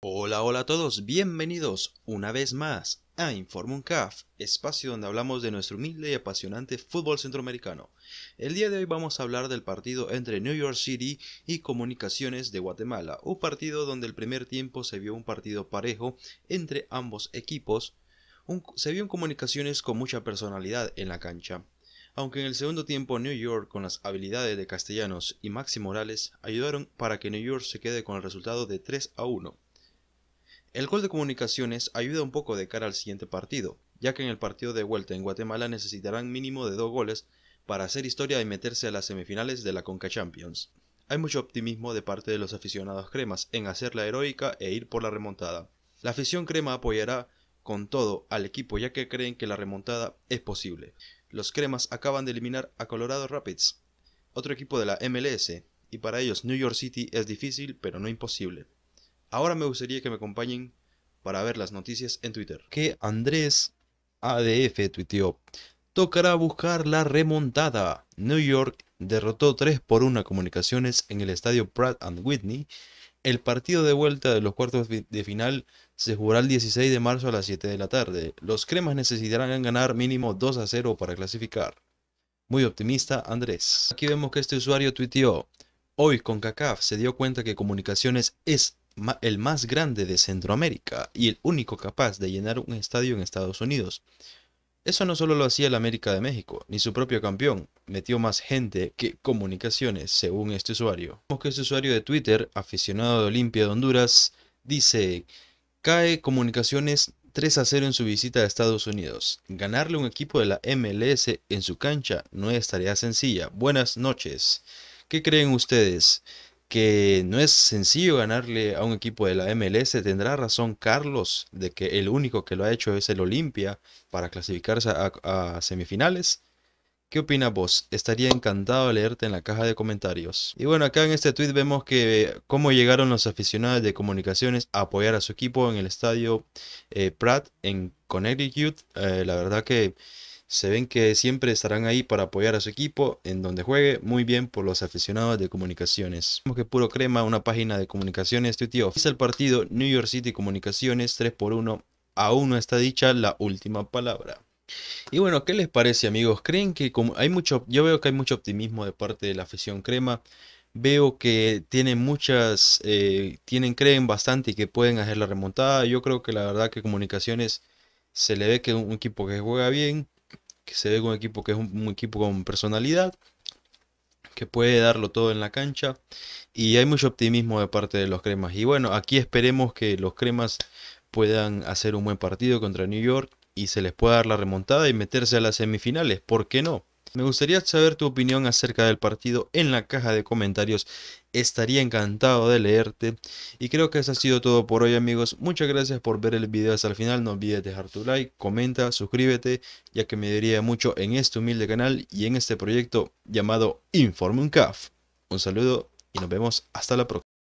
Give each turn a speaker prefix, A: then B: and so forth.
A: Hola, hola a todos, bienvenidos una vez más a Informa CAF, espacio donde hablamos de nuestro humilde y apasionante fútbol centroamericano. El día de hoy vamos a hablar del partido entre New York City y Comunicaciones de Guatemala, un partido donde el primer tiempo se vio un partido parejo entre ambos equipos, se vio en Comunicaciones con mucha personalidad en la cancha. Aunque en el segundo tiempo New York con las habilidades de Castellanos y Maxi Morales ayudaron para que New York se quede con el resultado de 3 a 1. El gol de comunicaciones ayuda un poco de cara al siguiente partido, ya que en el partido de vuelta en Guatemala necesitarán mínimo de dos goles para hacer historia y meterse a las semifinales de la Conca Champions. Hay mucho optimismo de parte de los aficionados cremas en hacer la heroica e ir por la remontada. La afición crema apoyará con todo al equipo ya que creen que la remontada es posible. Los cremas acaban de eliminar a Colorado Rapids, otro equipo de la MLS, y para ellos New York City es difícil pero no imposible. Ahora me gustaría que me acompañen para ver las noticias en Twitter. Que Andrés ADF tuiteó. Tocará buscar la remontada. New York derrotó 3 por 1 a comunicaciones en el estadio Pratt and Whitney. El partido de vuelta de los cuartos de final se jugará el 16 de marzo a las 7 de la tarde. Los cremas necesitarán ganar mínimo 2 a 0 para clasificar. Muy optimista Andrés. Aquí vemos que este usuario tuiteó. Hoy con CACAF se dio cuenta que comunicaciones es el más grande de Centroamérica y el único capaz de llenar un estadio en Estados Unidos. Eso no solo lo hacía el América de México, ni su propio campeón, metió más gente que comunicaciones, según este usuario. Como que este usuario de Twitter, aficionado de Olimpia de Honduras, dice, cae comunicaciones 3 a 0 en su visita a Estados Unidos. Ganarle un equipo de la MLS en su cancha no es tarea sencilla. Buenas noches. ¿Qué creen ustedes? que no es sencillo ganarle a un equipo de la MLS. Tendrá razón Carlos de que el único que lo ha hecho es el Olimpia para clasificarse a, semifinales. ¿Qué opinas vos? Estaría encantado de leerte en la caja de comentarios. Y bueno, acá en este tweet vemos que cómo llegaron los aficionados de comunicaciones a apoyar a su equipo en el estadio eh, Pratt en Connecticut. Eh, la verdad que se ven que siempre estarán ahí para apoyar a su equipo en donde juegue muy bien por los aficionados de comunicaciones. Como que puro crema, una página de comunicaciones tío Es el partido New York City Comunicaciones 3 por 1 Aún no está dicha la última palabra. Y bueno, ¿qué les parece amigos? ¿Creen que como hay mucho, yo veo que hay mucho optimismo de parte de la afición crema? veo que tienen muchas, eh, tienen, creen bastante y que pueden hacer la remontada. Yo creo que la verdad que Comunicaciones se le ve que es un equipo que juega bien, que se ve con un equipo que es un, equipo con personalidad, que puede darlo todo en la cancha y hay mucho optimismo de parte de los cremas. Y bueno, aquí esperemos que los cremas puedan hacer un buen partido contra New York y se les pueda dar la remontada y meterse a las semifinales, ¿por qué no? Me gustaría saber tu opinión acerca del partido en la caja de comentarios. Estaría encantado de leerte. Y creo que eso ha sido todo por hoy amigos. Muchas gracias por ver el video hasta el final. No olvides dejar tu like, comenta, suscríbete, ya que me diría mucho en este humilde canal y en este proyecto llamado Informe Un saludo y nos vemos hasta la próxima.